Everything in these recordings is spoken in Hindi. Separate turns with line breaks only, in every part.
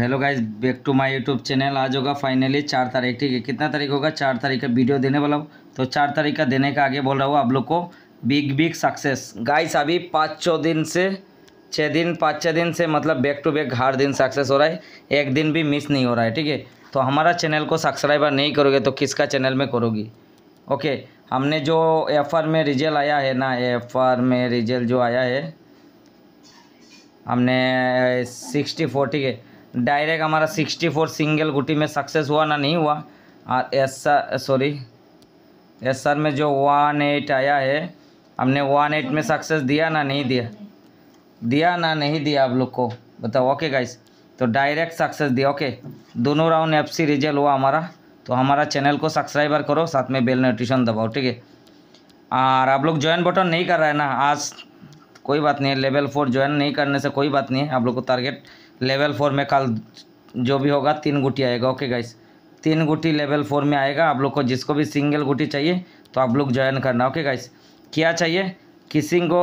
Hello guys back to my YouTube channel आज होगा फाइनली चार तारीख ठीक है कितना तारीख होगा चार तारीख का वीडियो देने वाला हूँ तो चार तारीख का देने का आगे बोल रहा हूँ आप लोग को बिग बिग सक्सेस गाइस अभी पाँच छः दिन से छः दिन पाँच छः दिन से मतलब बैक टू बैक हर दिन सक्सेस हो रहा है एक दिन भी मिस नहीं हो रहा है ठीक है तो हमारा चैनल को सब्सक्राइबर नहीं करोगे तो किसका चैनल में करोगी ओके हमने जो एफ में रिजल्ट आया है ना एफ में रिजल्ट जो आया है हमने सिक्सटी फोर ठीक है डायरेक्ट हमारा सिक्सटी फोर सिंगल गुटी में सक्सेस हुआ ना नहीं हुआ और एस सॉरी एस में जो वन एट आया है हमने वन एट में सक्सेस दिया ना नहीं दिया दिया ना नहीं दिया आप लोग को बताओ ओके गाइस तो डायरेक्ट सक्सेस दिया ओके दोनों राउंड एफ सी रिजल्ट हुआ हमारा तो हमारा चैनल को सब्सक्राइबर करो साथ में बेल नोटिफिकेशन दबाओ ठीक है और आप लोग ज्वाइन बटन नहीं कर रहे हैं ना आज कोई बात नहीं है लेवल फोर ज्वाइन नहीं करने से कोई बात नहीं है आप लोग को टारगेट लेवल फोर में कल जो भी होगा तीन गुटी आएगा ओके गाइस तीन गुटी लेवल फोर में आएगा आप लोग को जिसको भी सिंगल गुटी चाहिए तो आप लोग ज्वाइन करना ओके गाइस क्या चाहिए किसी को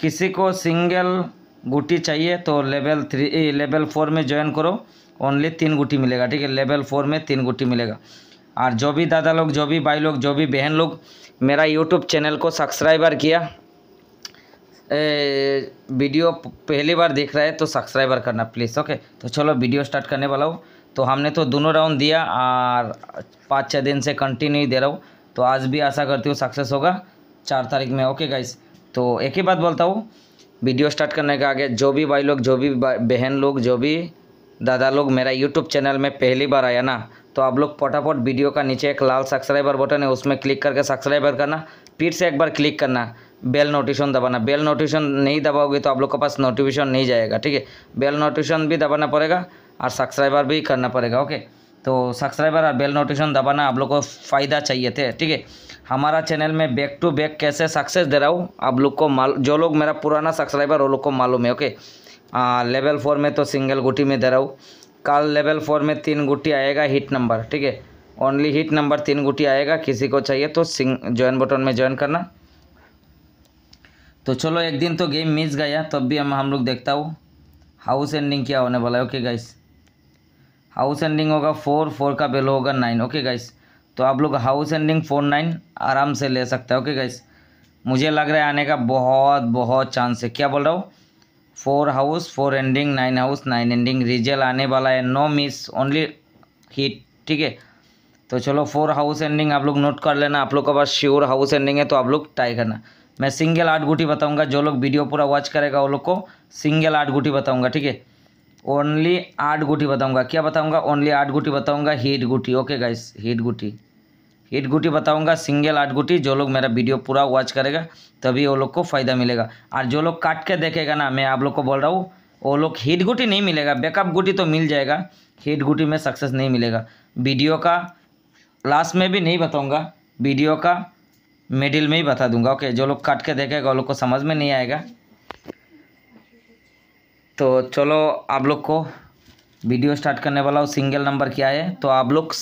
किसी को सिंगल गुटी चाहिए तो लेवल थ्री लेवल फोर में ज्वाइन करो ओनली तीन गुटी मिलेगा ठीक है लेवल फोर में तीन गुटी मिलेगा और जो भी दादा लोग जो भी भाई लोग जो भी बहन लोग मेरा यूट्यूब चैनल को सब्सक्राइबर किया वीडियो पहली बार देख रहा है तो सब्सक्राइबर करना प्लीज़ ओके तो चलो वीडियो स्टार्ट करने वाला हूँ तो हमने तो दोनों राउंड दिया और पाँच छः दिन से कंटिन्यू दे रहा हूँ तो आज भी आशा करती हूँ सक्सेस होगा चार तारीख में ओके गाइस तो एक ही बात बोलता हूँ वीडियो स्टार्ट करने के आगे जो भी भाई लोग जो भी बहन लोग जो भी दादा लोग मेरा यूट्यूब चैनल में पहली बार आया ना तो आप लोग फटाफट वीडियो का नीचे एक लाल सब्सक्राइबर बटन है उसमें क्लिक करके सब्सक्राइबर करना फिर से एक बार क्लिक करना बेल नोटिफिकेशन दबाना बेल नोटिफिकेशन नहीं दबाओगे तो आप लोग के पास नोटिफिकेशन नहीं जाएगा ठीक है बेल नोटिफिकेशन भी दबाना पड़ेगा और सब्सक्राइबर भी करना पड़ेगा ओके तो सब्सक्राइबर और बेल नोटिफिकेशन दबाना आप लोग को फ़ायदा चाहिए थे ठीक है हमारा चैनल में बैक टू बैक कैसे सक्सेस दे रहा हूँ आप लोग को माल जो लोग मेरा पुराना सब्सक्राइबर वो लोग को मालूम है ओके आ, लेवल फोर में तो सिंगल गुटी में दे रहा हूँ कल लेवल फोर में तीन गुटी आएगा हिट नंबर ठीक है ओनली हिट नंबर तीन गुटी आएगा किसी को चाहिए तो सिंग ज्वाइन बटन में ज्वाइन करना तो चलो एक दिन तो गेम मिस गया तब भी हम हम लोग देखता हूँ हाउस एंडिंग क्या होने वाला है ओके गाइस हाउस एंडिंग होगा फोर फोर का बेलो होगा नाइन ओके गाइस तो आप लोग हाउस एंडिंग फोर नाइन आराम से ले सकते हैं ओके गाइस मुझे लग रहा है आने का बहुत बहुत चांस है क्या बोल रहा हूँ four house four ending nine house nine ending result आने वाला है नो मिस ओनली हिट ठीक है तो चलो फोर हाउस एंडिंग आप लोग नोट कर लेना आप लोग के पास श्योर हाउस एंडिंग है तो आप लोग ट्राई करना मैं सिंगल आठ गुटी बताऊंगा जो लोग वीडियो पूरा वॉच करेगा वो लोग को सिंगल आठ गुटी बताऊंगा ठीक है ओनली आठ गुटी बताऊंगा क्या बताऊंगा ओनली आठ गुटी बताऊंगा हीट गुटी ओके गाइस हीट गुटी हीट गुटी बताऊंगा सिंगल आठ गुटी जो लोग मेरा वीडियो पूरा वॉच करेगा तभी वो लोग को फ़ायदा मिलेगा और जो लोग काट के देखेगा ना मैं आप लोग को बोल रहा हूँ वो लोग हीट गुटी नहीं मिलेगा बैकअप गुटी तो मिल जाएगा हीट गुटी में सक्सेस नहीं मिलेगा वीडियो का लास्ट में भी नहीं बताऊँगा वीडियो का मिडिल में ही बता दूंगा ओके जो लोग काट के देखेगा वो लोग को समझ में नहीं आएगा तो चलो आप लोग को वीडियो स्टार्ट करने वाला हूँ सिंगल नंबर क्या है तो आप लोग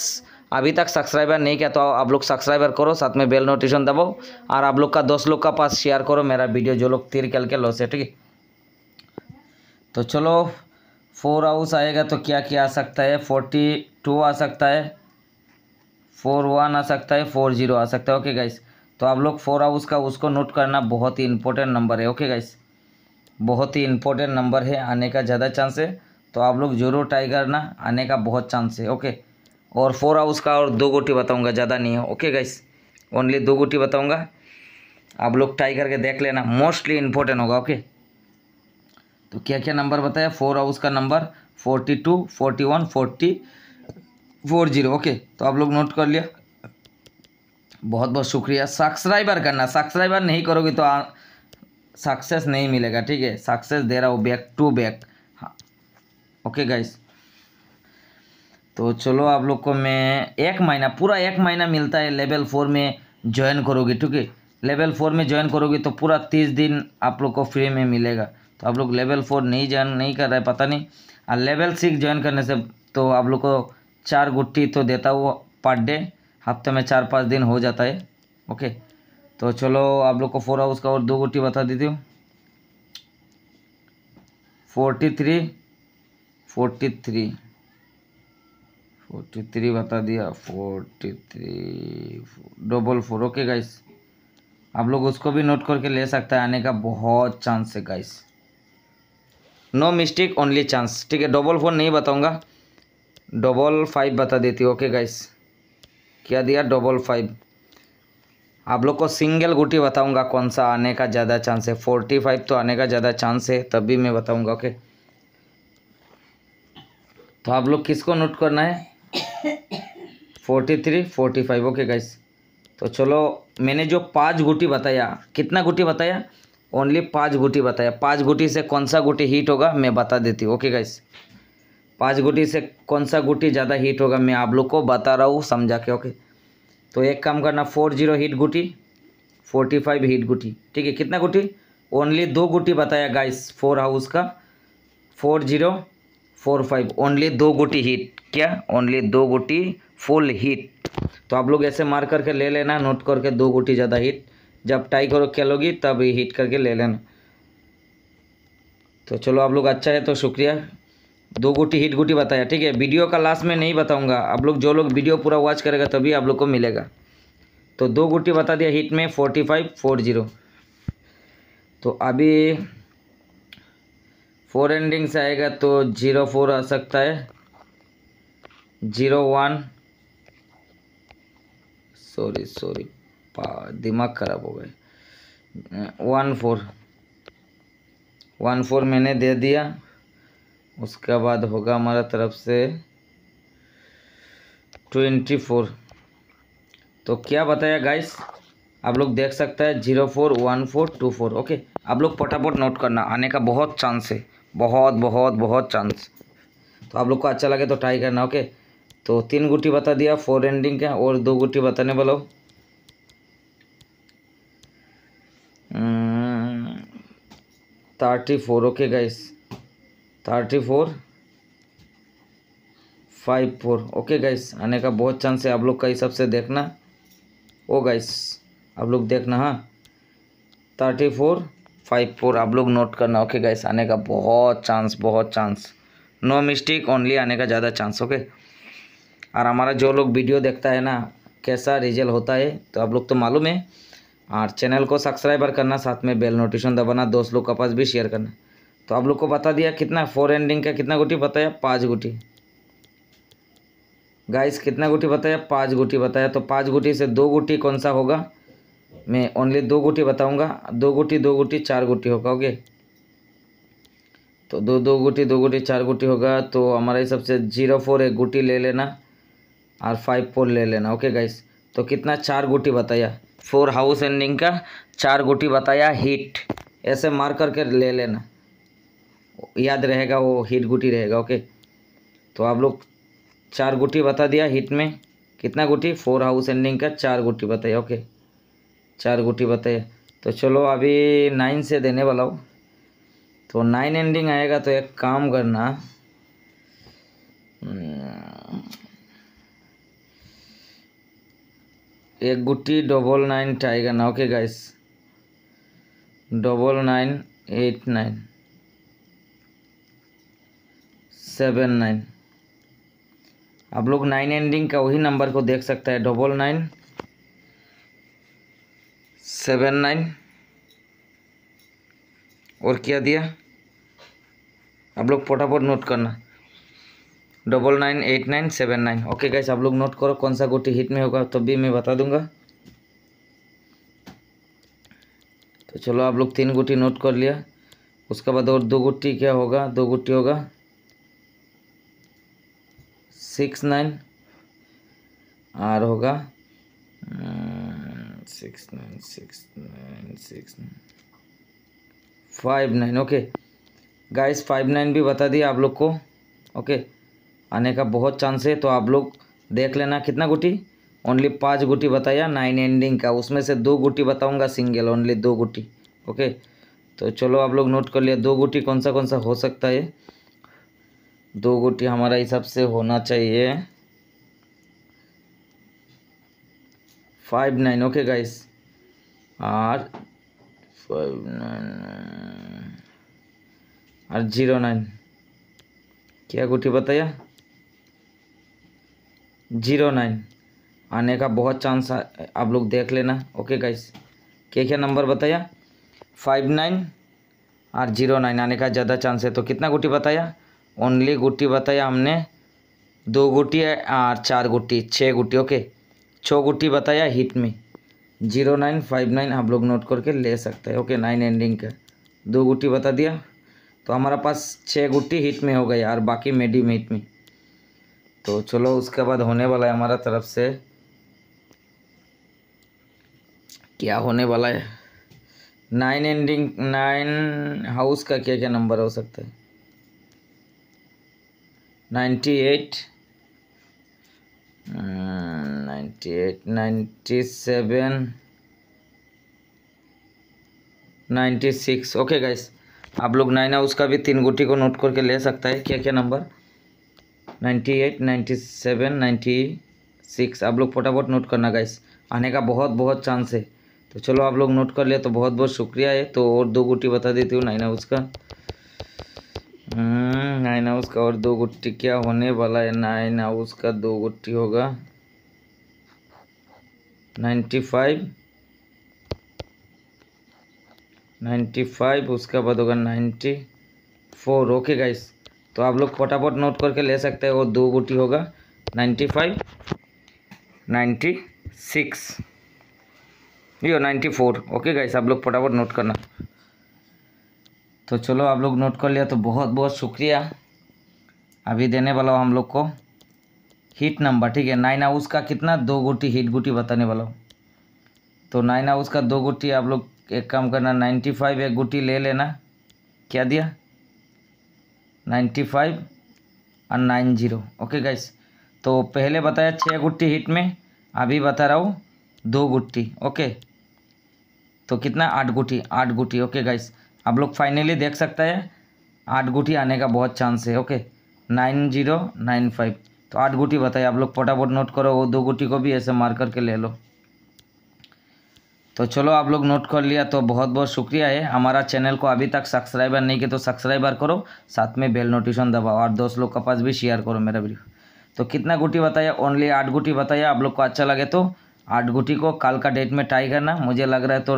अभी तक सब्सक्राइबर नहीं किया तो आप लोग सब्सक्राइबर करो साथ में बेल नोटिफिकेशन दबाओ और आप लोग का दोस्त लोग का पास शेयर करो मेरा वीडियो जो लोग तीर कल के लो से ठीक है तो चलो फोर हाउस आएगा तो क्या क्या आ सकता है फोर्टी टू आ सकता है फोर वन आ सकता है फोर जीरो आ सकता है ओके गाइस तो आप लोग फोर हाउस का उसको नोट करना बहुत ही इंपॉर्टेंट नंबर है ओके गाइस बहुत ही इंपॉर्टेंट नंबर है आने का ज़्यादा चांस है तो आप लोग जरूर ट्राई करना आने का बहुत चांस है ओके और फोर हाउस का और दो गोटी बताऊँगा ज़्यादा नहीं है ओके गाइस ओनली दो गोटी बताऊँगा आप लोग ट्राई करके देख लेना मोस्टली इंपॉर्टेंट होगा ओके तो क्या क्या नंबर बताया फोर हाउस का number forty two forty one forty four zero okay तो आप लोग नोट कर लिया बहुत बहुत शुक्रिया सब्सक्राइबर करना सब्सक्राइबर नहीं करोगे तो सक्सेस नहीं मिलेगा ठीक है सक्सेस दे रहा हूँ बैक टू बैक हाँ ओके गाइस तो चलो आप लोग को मैं एक महीना पूरा एक महीना मिलता है लेवल फोर में ज्वाइन करोगे ठीक है लेवल फोर में ज्वाइन करोगे तो पूरा तीस दिन आप लोग को फ्री में मिलेगा तो आप लोग लेवल फोर नहीं ज्वाइन नहीं कर रहे पता नहीं और लेवल सिक्स ज्वाइन करने से तो आप लोग को चार गुट्टी तो देता हुआ पर डे हफ्ते में चार पाँच दिन हो जाता है ओके तो चलो आप लोग को फोर हाउस का और दो गोटी बता देती हूँ forty three forty three forty three बता दिया forty three double four okay guys आप लोग उसको भी नोट करके ले सकते हैं आने का बहुत चांस है guys no mistake only chance ठीक है डबल फोर नहीं बताऊंगा डबल फाइव बता देती ओके गाइस क्या दिया डबल फाइव आप लोग को सिंगल गुटी बताऊंगा कौन सा आने का ज़्यादा चांस है फोर्टी फाइव तो आने का ज़्यादा चांस है तब भी मैं बताऊंगा ओके तो आप लोग किसको नोट करना है forty three forty five okay guys तो चलो मैंने जो पाँच गुटी बताया कितना गुटी बताया ओनली पाँच गुटी बताया पाँच गुटी से कौन सा गुटी हीट होगा मैं बता देती हूँ ओके गाइस पाँच गुटी से कौन सा गुटी ज़्यादा हीट होगा मैं आप लोग को बता रहा हूँ समझा के ओके तो एक काम करना फोर जीरो हीट गुटी फोर्टी फाइव हीट गुटी ठीक है कितना गुटी ओनली दो गुटी बताया गाइस फोर हाउस का four zero four five only दो गुटी हीट क्या ओनली दो गुटी फुल हीट तो आप लोग ऐसे मार करके ले लेना नोट करके दो गुटी ज़्यादा हीट जब टाई करो खेलोगी तब हीट करके ले लेना तो चलो आप लोग अच्छा है तो शुक्रिया दो गुटी हिट गुटी बताया ठीक है वीडियो का लास्ट में नहीं बताऊंगा आप लोग जो लोग वीडियो पूरा वॉच करेगा तभी आप लोग को मिलेगा तो दो गुटी बता दिया हिट में फोर्टी फाइव फोर जीरो तो अभी फोर एंडिंग से आएगा तो जीरो फोर आ सकता है जीरो वन सॉरी सॉरी दिमाग खराब हो गए वन फोर वन फोर मैंने दे दिया उसके बाद होगा हमारा तरफ से ट्वेंटी फोर तो क्या बताया गाइस आप लोग देख सकते हैं zero four one four two four okay आप लोग फटाफट नोट करना आने का बहुत चांस है बहुत बहुत बहुत चांस तो आप लोग को अच्छा लगे तो ट्राई करना ओके तो तीन गुटी बता दिया फोर एंडिंग का और दो गुटी बताने वाला thirty four hmm, okay guys thirty four five four okay guys आने का बहुत चांस है आप लोग का हिसाब से देखना ओ गाइस आप लोग देखना हाँ थर्टी फोर फाइव फोर आप लोग नोट करना ओके गाइस आने का बहुत चांस बहुत चांस नो मिस्टेक ओनली आने का ज़्यादा चांस ओके और हमारा जो लोग वीडियो देखता है ना कैसा रिजल्ट होता है तो आप लोग तो मालूम है और चैनल को सब्सक्राइबर करना साथ में बेल नोटिफिकेशन दबाना दोस्त लोग के पास भी शेयर करना तो आप लोग को बता दिया कितना फोर एंडिंग का कितना गुटी बताया पाँच गुटी गाइस कितना गुटी बताया पाँच गुटी बताया तो पाँच गुटी से दो गुटी कौन सा होगा मैं ओनली दो गुटी बताऊंगा दो गुटी दो गुटी चार गुटी होगा ओके तो दो दो गुटी दो गुटी चार गुटी होगा तो हमारे हिसाब से जीरो फोर एक गुटी ले लेना और फाइव फोर ले लेना ओके गाइस तो कितना चार गुटी बताया फोर हाउस एंडिंग का चार गुटी बताया हीट ऐसे मार करके ले लेना याद रहेगा वो हीट गुटी रहेगा ओके तो आप लोग चार गुटी बता दिया हिट में कितना गुटी फोर हाउस एंडिंग का चार गुटी बताइए ओके चार गुटी बताइए तो चलो अभी नाइन से देने वाला हो तो नाइन एंडिंग आएगा तो एक काम करना हम्म। एक गुटी डबल नाइन टाइगर ना okay guys double nine eight nine seven nine आप लोग नाइन एंडिंग का वही नंबर को देख सकते हैं डबल नाइन सेवन नाइन और क्या दिया आप लोग फटाफट नोट करना double nine eight nine seven nine okay guys आप लोग नोट करो कौन सा गोटी हिट में होगा तब तो भी मैं बता दूंगा तो चलो आप लोग तीन गोटी नोट कर लिया उसके बाद और दो गोटी क्या होगा दो गोटी होगा सिक्स नाइन आर होगा हम्म, six nine six nine six five nine okay guys five nine भी बता दिया आप लोग को ओके आने का बहुत चांस है तो आप लोग देख लेना कितना गुटी ओनली पाँच गुटी बताया नाइन एंडिंग का उसमें से दो गुटी बताऊंगा सिंगल ओनली दो गुटी ओके तो चलो आप लोग नोट कर लिया दो गुटी कौन सा कौन सा हो सकता है दो गोटी हमारा हिसाब से होना चाहिए फाइव नाइन ओके गाइस और फाइव नाइन और जीरो नाइन क्या गुटी बताया जीरो नाइन आने का बहुत चांस है आप लोग देख लेना ओके गाइस क्या क्या नंबर बताया फाइव नाइन और जीरो नाइन आने का ज़्यादा चांस है तो कितना गुटी बताया ओनली गुटी बताया हमने दो गुटी और चार गुटी छः गुटी ओके छः गुटी बताया हिट में जीरो नाइन फाइव नाइन आप लोग नोट करके ले सकते हैं ओके नाइन एंडिंग का दो गुटी बता दिया तो हमारा पास छः गुटी हिट में हो गई और बाकी मेडी में हिट में तो चलो उसके बाद होने वाला है हमारा तरफ से क्या होने वाला है नाइन एंडिंग नाइन हाउस का क्या क्या नंबर हो सकता है नाइन्टी एट हम्म, ninety eight ninety seven ninety six okay guys आप लोग नाइन हाउस का भी तीन गुटी को नोट करके ले सकता है क्या क्या number ninety eight ninety seven ninety six आप लोग फटाफट नोट करना गाइस आने का बहुत बहुत चांस है तो चलो आप लोग नोट कर लिया तो बहुत बहुत शुक्रिया है तो और दो गुटी बता देती हूँ नाइन हाउस का हम्म, नाइन हाउस का और दो गुट्टी क्या होने वाला है नाइन हाउस का दो गुट्टी होगा नाइन्टी फाइव नाइन्टी फाइव उसके बाद होगा नाइन्टी फोर ओके गाइस तो आप लोग फटाफट नोट करके ले सकते हैं वो दो गुटी होगा नाइन्टी फाइव नाइन्टी सिक्स ये नाइन्टी फोर ओके गाइस आप लोग फटाफट नोट करना तो चलो आप लोग नोट कर लिया तो बहुत बहुत शुक्रिया अभी देने वाला हूँ हम लोग को हीट नंबर ठीक है नाइन हाउस का कितना दो गुटी हीट गुटी बताने वाला हूँ तो नाइन हाउस का दो गुटी आप लोग एक काम करना नाइन्टी फाइव एक गुटी ले लेना क्या दिया नाइन्टी फाइव और नाइन जीरो ओके गाइस तो पहले बताया छः गुट्टी हिट में अभी बता रहा हूँ दो गुट्टी ओके तो कितना आठ गुटी आठ गुटी ओके गाइस आप लोग फाइनली देख सकते हैं आठ गुटी आने का बहुत चांस है okay nine zero nine five तो आठ गुठी बताइए आप लोग फटाफट नोट करो वो दो गुटी को भी ऐसे मार करके ले लो तो चलो आप लोग नोट कर लिया तो बहुत बहुत शुक्रिया है हमारा चैनल को अभी तक सब्सक्राइबर नहीं किया तो सब्सक्राइबर करो साथ में बेल नोटिफिकेशन दबाओ और दोस्त लोग के पास भी शेयर करो मेरा वीडियो तो कितना गुटी बताया ओनली आठ गुटी बताया आप लोग को अच्छा लगे तो आठ गुटी को कल का डेट में ट्राई करना मुझे लग रहा है तो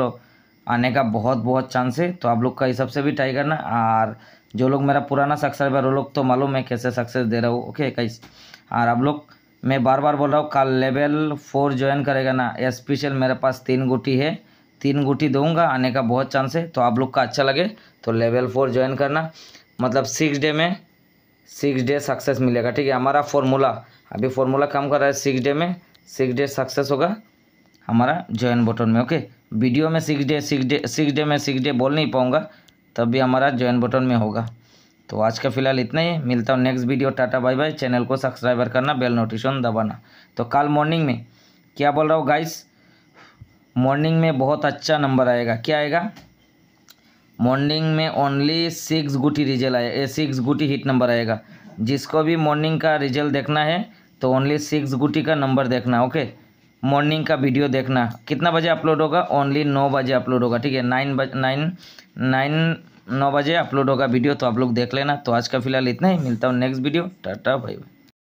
आने का बहुत बहुत चांस है तो आप लोग का हिसाब से भी ट्राई करना और जो लोग मेरा पुराना सक्सेसर वो लोग तो मालूम है कैसे सक्सेस दे रहा हूँ ओके कई और आप लोग मैं बार बार बोल रहा हूँ कल लेवल फोर ज्वाइन करेगा ना स्पेशल मेरे पास तीन गुटी है तीन गुटी दूंगा आने का बहुत चांस है तो आप लोग का अच्छा लगे तो लेवल फोर ज्वाइन करना मतलब सिक्स डे में सिक्स डे सक्सेस मिलेगा ठीक है हमारा फॉर्मूला अभी फॉर्मूला काम कर रहा है सिक्स डे में सिक्स डे सक्सेस होगा हमारा ज्वाइन बटन में ओके वीडियो में six day six day six day में सिक्स डे बोल नहीं पाऊँगा तब भी हमारा ज्वाइन बटन में होगा तो आज का फिलहाल इतना ही मिलता हूँ next video tata bye bye channel को सब्सक्राइबर करना बेल नोटिफिकेशन दबाना तो कल मॉर्निंग में क्या बोल रहा हूँ गाइस मॉर्निंग में बहुत अच्छा नंबर आएगा क्या आएगा मॉर्निंग में ओनली सिक्स गुटी रिजल्ट आए सिक्स गुटी हिट नंबर आएगा जिसको भी मॉर्निंग का रिजल्ट देखना है तो ओनली सिक्स गुटी का नंबर देखना ओके मॉर्निंग का वीडियो देखना कितना बजे अपलोड होगा ओनली नौ बजे अपलोड होगा ठीक है नाइन बज नाइन नाइन नौ बजे अपलोड होगा वीडियो तो आप लोग देख लेना तो आज का फिलहाल इतना ही मिलता हूँ नेक्स्ट वीडियो टाटा भाई